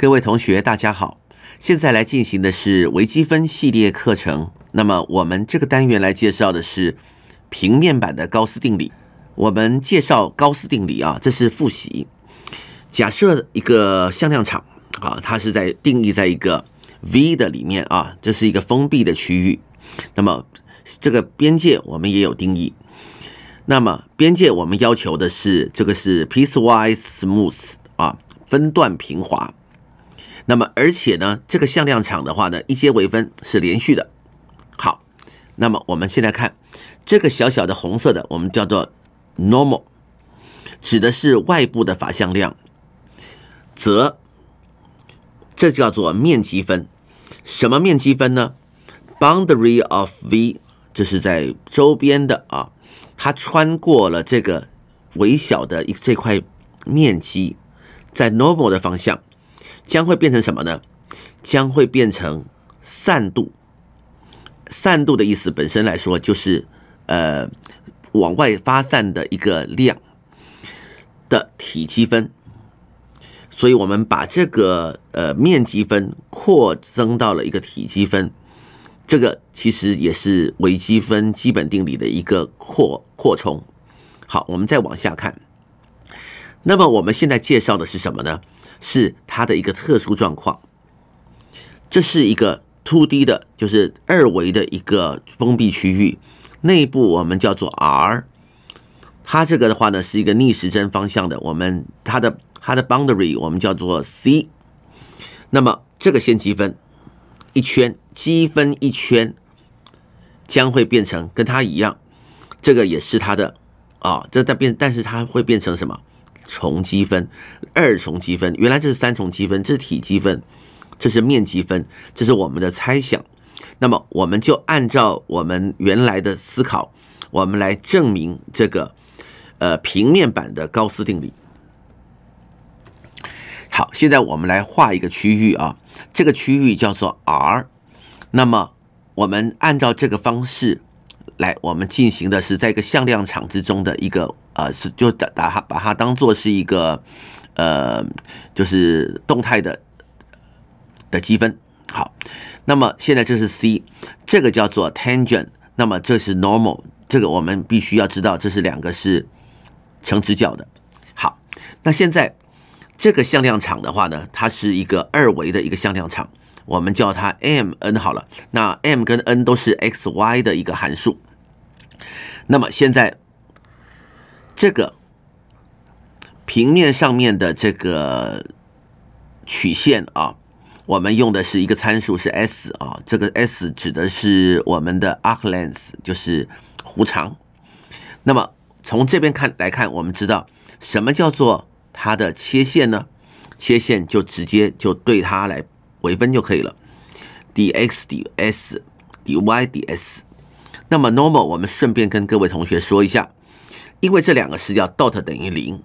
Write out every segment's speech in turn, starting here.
各位同学，大家好！现在来进行的是微积分系列课程。那么我们这个单元来介绍的是平面版的高斯定理。我们介绍高斯定理啊，这是复习。假设一个向量场啊，它是在定义在一个 V 的里面啊，这是一个封闭的区域。那么这个边界我们也有定义。那么边界我们要求的是这个是 piecewise smooth 啊，分段平滑。那么，而且呢，这个向量场的话呢，一阶微分是连续的。好，那么我们现在看这个小小的红色的，我们叫做 normal，指的是外部的法向量，则这叫做面积分。什么面积分呢？Boundary of V，这是在周边的啊，它穿过了这个微小的一这块面积，在 normal 的方向。将会变成什么呢？将会变成散度。散度的意思本身来说，就是呃往外发散的一个量的体积分。所以我们把这个呃面积分扩增到了一个体积分，这个其实也是微积分基本定理的一个扩扩充。好，我们再往下看。那么我们现在介绍的是什么呢？是它的一个特殊状况。这是一个 two D 的，就是二维的一个封闭区域，内部我们叫做 R。它这个的话呢，是一个逆时针方向的。我们它的它的 boundary 我们叫做 C。那么这个先积分一圈，积分一圈将会变成跟它一样，这个也是它的啊。这但变，但是它会变成什么？重积分、二重积分，原来这是三重积分，这是体积分，这是面积分，这是我们的猜想。那么我们就按照我们原来的思考，我们来证明这个，呃，平面版的高斯定理。好，现在我们来画一个区域啊，这个区域叫做 R。那么我们按照这个方式。来，我们进行的是在一个向量场之中的一个呃，是就打它把它当做是一个呃，就是动态的的积分。好，那么现在这是 c，这个叫做 tangent，那么这是 normal，这个我们必须要知道，这是两个是成直角的。好，那现在这个向量场的话呢，它是一个二维的一个向量场。我们叫它 m n 好了，那 m 跟 n 都是 x y 的一个函数。那么现在这个平面上面的这个曲线啊，我们用的是一个参数是 s 啊，这个 s 指的是我们的 arc length，就是弧长。那么从这边看来看，我们知道什么叫做它的切线呢？切线就直接就对它来。微分就可以了，d x d s d y d s。那么 normal 我们顺便跟各位同学说一下，因为这两个是叫 dot 等于零，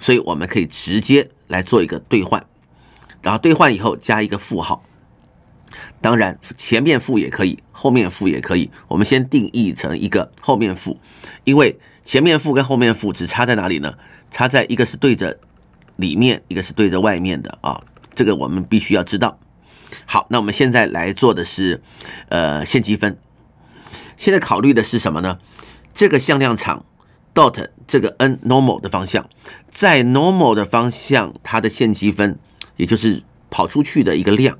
所以我们可以直接来做一个兑换，然后兑换以后加一个负号。当然前面负也可以，后面负也可以。我们先定义成一个后面负，因为前面负跟后面负只差在哪里呢？差在一个是对着里面，一个是对着外面的啊。这个我们必须要知道。好，那我们现在来做的是，呃，线积分。现在考虑的是什么呢？这个向量场 dot 这个 n normal 的方向，在 normal 的方向，它的线积分，也就是跑出去的一个量，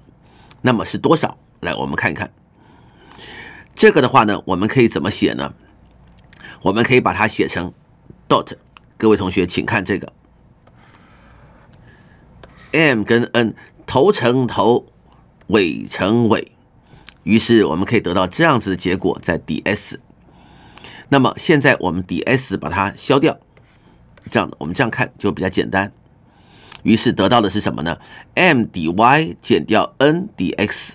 那么是多少？来，我们看一看。这个的话呢，我们可以怎么写呢？我们可以把它写成 dot。各位同学，请看这个 m 跟 n 头乘头。尾乘尾，于是我们可以得到这样子的结果，在 dS。那么现在我们 dS 把它消掉，这样我们这样看就比较简单。于是得到的是什么呢？m d y 减掉 n d x。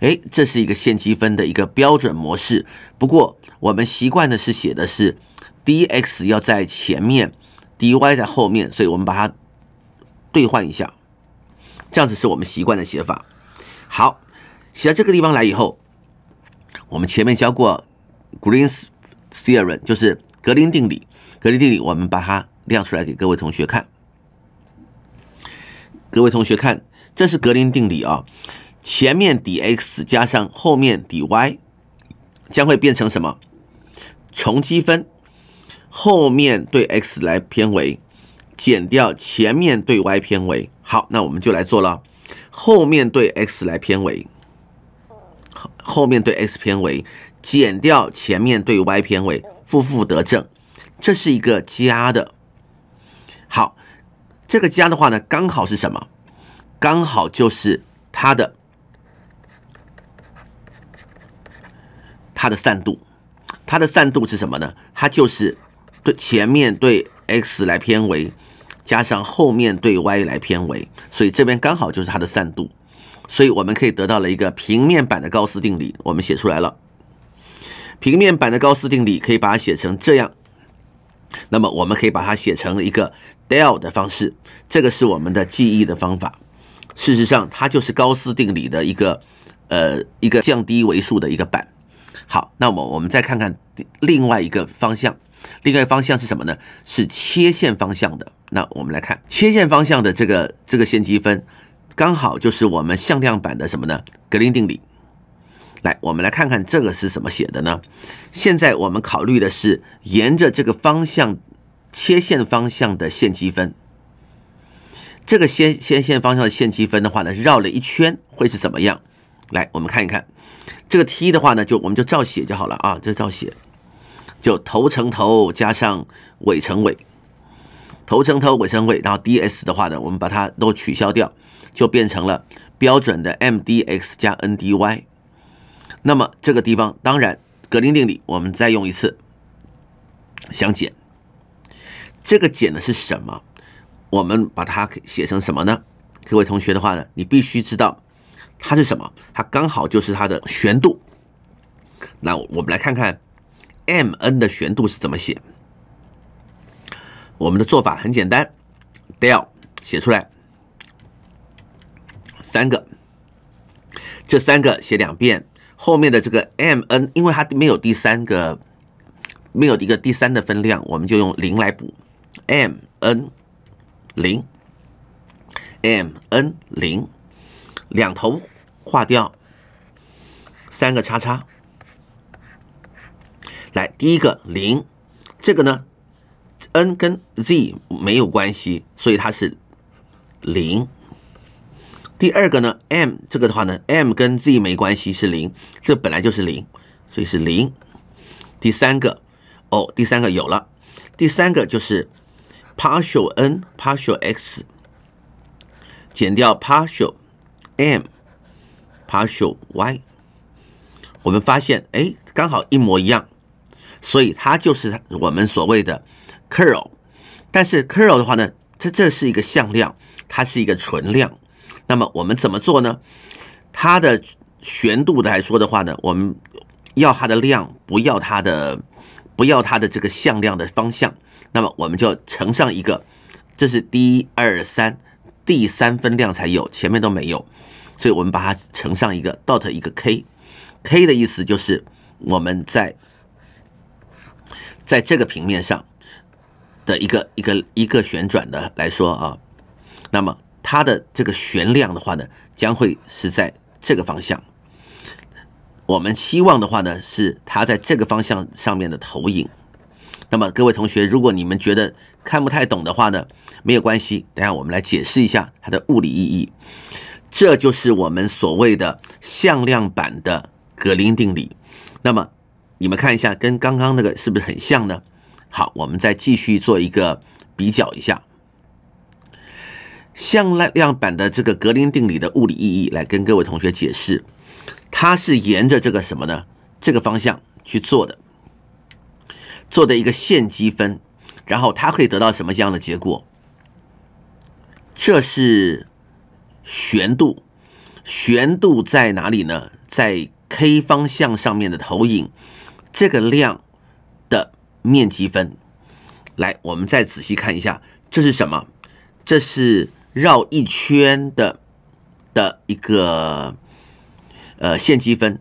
哎，这是一个线积分的一个标准模式。不过我们习惯的是写的是 d x 要在前面，d y 在后面，所以我们把它兑换一下，这样子是我们习惯的写法。好，写到这个地方来以后，我们前面教过 Green's Theorem，就是格林定理。格林定理，我们把它亮出来给各位同学看。各位同学看，这是格林定理啊。前面底 x 加上后面底 y 将会变成什么？重积分，后面对 x 来偏为，减掉前面对 y 偏为。好，那我们就来做了。后面对 x 来偏围，后面对 x 偏围减掉前面对 y 偏围，负负得正，这是一个加的。好，这个加的话呢，刚好是什么？刚好就是它的它的散度，它的散度是什么呢？它就是对前面对 x 来偏围。加上后面对 y 来偏围，所以这边刚好就是它的散度，所以我们可以得到了一个平面板的高斯定理，我们写出来了。平面板的高斯定理可以把它写成这样，那么我们可以把它写成一个 dell 的方式，这个是我们的记忆的方法。事实上，它就是高斯定理的一个呃一个降低维数的一个板。好，那么我们再看看另外一个方向，另外一个方向是什么呢？是切线方向的。那我们来看切线方向的这个这个线积分，刚好就是我们向量版的什么呢？格林定理。来，我们来看看这个是怎么写的呢？现在我们考虑的是沿着这个方向切线方向的线积分。这个先先线方向的线积分的话呢，绕了一圈会是怎么样？来，我们看一看这个 T 的话呢，就我们就照写就好了啊，这照写，就头乘头加上尾乘尾。头乘头尾乘尾，然后 D S 的话呢，我们把它都取消掉，就变成了标准的 M D X 加 N D Y。那么这个地方当然格林定理，我们再用一次相减。这个减的是什么？我们把它写成什么呢？各位同学的话呢，你必须知道它是什么，它刚好就是它的旋度。那我们来看看 M N 的旋度是怎么写。我们的做法很简单 d e l l 写出来三个，这三个写两遍，后面的这个 m n，因为它没有第三个，没有一个第三的分量，我们就用零来补 m n 零 m n 零，两头划掉，三个叉叉，来第一个零，这个呢？n 跟 z 没有关系，所以它是零。第二个呢，m 这个的话呢，m 跟 z 没关系是零，这本来就是零，所以是零。第三个哦，第三个有了，第三个就是 partial n partial x 减掉 partial m partial y，我们发现哎，刚好一模一样，所以它就是我们所谓的。curl，但是 curl 的话呢，这这是一个向量，它是一个纯量。那么我们怎么做呢？它的旋度来说的话呢，我们要它的量，不要它的，不要它的这个向量的方向。那么我们就乘上一个，这是第一二三，第三分量才有，前面都没有，所以我们把它乘上一个 dot 一个 k，k 的意思就是我们在在这个平面上。的一个一个一个旋转的来说啊，那么它的这个旋量的话呢，将会是在这个方向。我们希望的话呢，是它在这个方向上面的投影。那么各位同学，如果你们觉得看不太懂的话呢，没有关系，等下我们来解释一下它的物理意义。这就是我们所谓的向量版的格林定理。那么你们看一下，跟刚刚那个是不是很像呢？好，我们再继续做一个比较一下向量版的这个格林定理的物理意义，来跟各位同学解释，它是沿着这个什么呢？这个方向去做的，做的一个线积分，然后它可以得到什么样的结果？这是旋度，旋度在哪里呢？在 k 方向上面的投影，这个量。面积分，来，我们再仔细看一下，这是什么？这是绕一圈的的一个呃线积分。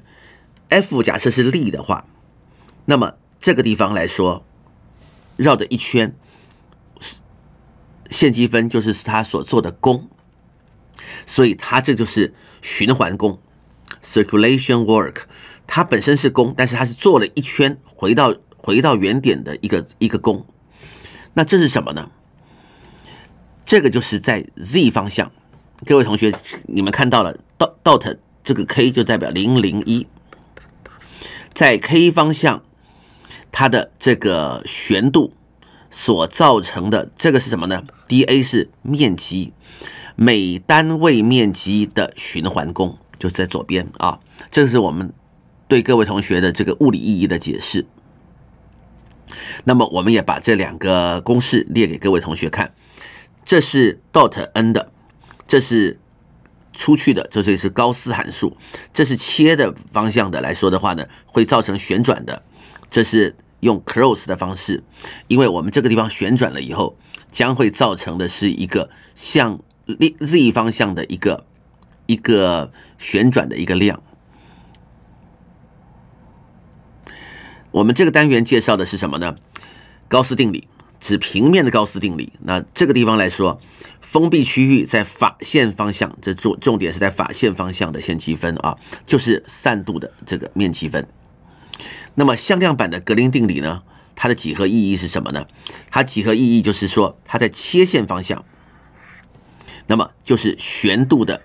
F 假设是力的话，那么这个地方来说，绕着一圈线积分就是它所做的功，所以它这就是循环功 （circulation work）。它本身是功，但是它是做了一圈回到。回到原点的一个一个功，那这是什么呢？这个就是在 Z 方向，各位同学你们看到了 dot 这个 k 就代表零零一，在 k 方向它的这个旋度所造成的这个是什么呢？da 是面积，每单位面积的循环功就在左边啊，这是我们对各位同学的这个物理意义的解释。那么，我们也把这两个公式列给各位同学看。这是 dot n 的，这是出去的，这就是高斯函数。这是切的方向的来说的话呢，会造成旋转的。这是用 cross 的方式，因为我们这个地方旋转了以后，将会造成的是一个向 z 方向的一个一个旋转的一个量。我们这个单元介绍的是什么呢？高斯定理，指平面的高斯定理。那这个地方来说，封闭区域在法线方向，这重重点是在法线方向的线积分啊，就是散度的这个面积分。那么向量版的格林定理呢？它的几何意义是什么呢？它几何意义就是说，它在切线方向，那么就是旋度的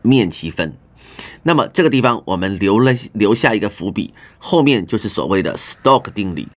面积分。那么这个地方，我们留了留下一个伏笔，后面就是所谓的 Stock 定理。